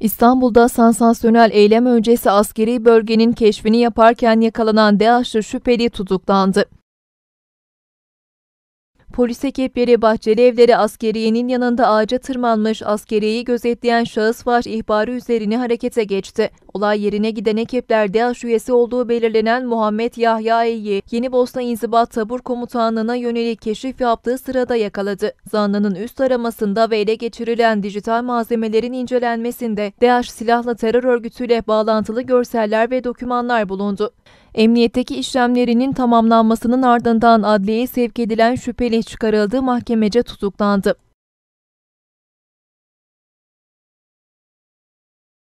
İstanbul'da sansasyonel eylem öncesi askeri bölgenin keşfini yaparken yakalanan DAEŞ'li şüpheli tutuklandı. Polis ekipleri Bahçeli Evleri askeriyenin yanında ağaca tırmanmış askeriyeyi gözetleyen şahıs var ihbarı üzerine harekete geçti. Olay yerine giden ekipler DAEŞ üyesi olduğu belirlenen Muhammed Yahya'yı Yeni Bosna İnzibat Tabur Komutanlığı'na yönelik keşif yaptığı sırada yakaladı. Zanlının üst aramasında ve ele geçirilen dijital malzemelerin incelenmesinde DAEŞ silahla terör örgütüyle bağlantılı görseller ve dokümanlar bulundu. Emniyetteki işlemlerinin tamamlanmasının ardından adliyeye sevk edilen şüpheli çıkarıldığı mahkemece tutuklandı.